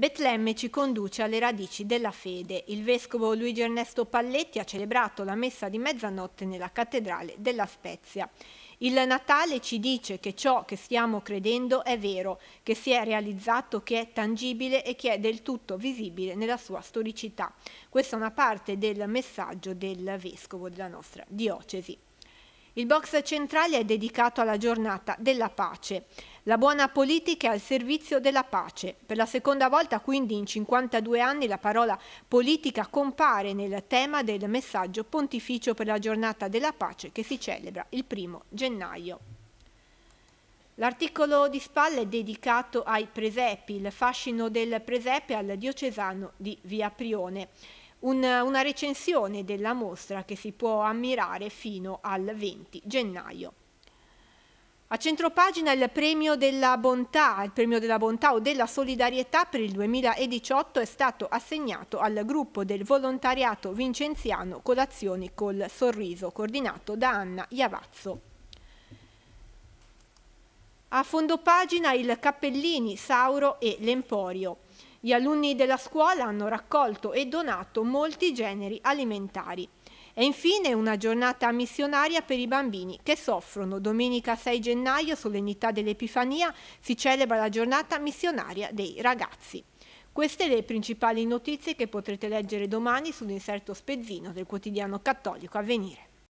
Betlemme ci conduce alle radici della fede. Il vescovo Luigi Ernesto Palletti ha celebrato la messa di mezzanotte nella cattedrale della Spezia. Il Natale ci dice che ciò che stiamo credendo è vero, che si è realizzato, che è tangibile e che è del tutto visibile nella sua storicità. Questa è una parte del messaggio del vescovo della nostra diocesi. Il box centrale è dedicato alla giornata della pace. La buona politica è al servizio della pace. Per la seconda volta, quindi in 52 anni, la parola politica compare nel tema del messaggio pontificio per la giornata della pace che si celebra il primo gennaio. L'articolo di spalle è dedicato ai presepi, il fascino del presepe al diocesano di Via Prione una, una recensione della mostra che si può ammirare fino al 20 gennaio. A centropagina il premio della bontà, il premio della bontà o della solidarietà per il 2018 è stato assegnato al gruppo del volontariato vincenziano Colazioni col Sorriso, coordinato da Anna Iavazzo. A fondo pagina il Cappellini, Sauro e l'Emporio. Gli alunni della scuola hanno raccolto e donato molti generi alimentari. E infine una giornata missionaria per i bambini che soffrono. Domenica 6 gennaio, solennità dell'Epifania, si celebra la giornata missionaria dei ragazzi. Queste le principali notizie che potrete leggere domani sull'inserto spezzino del quotidiano cattolico Avvenire.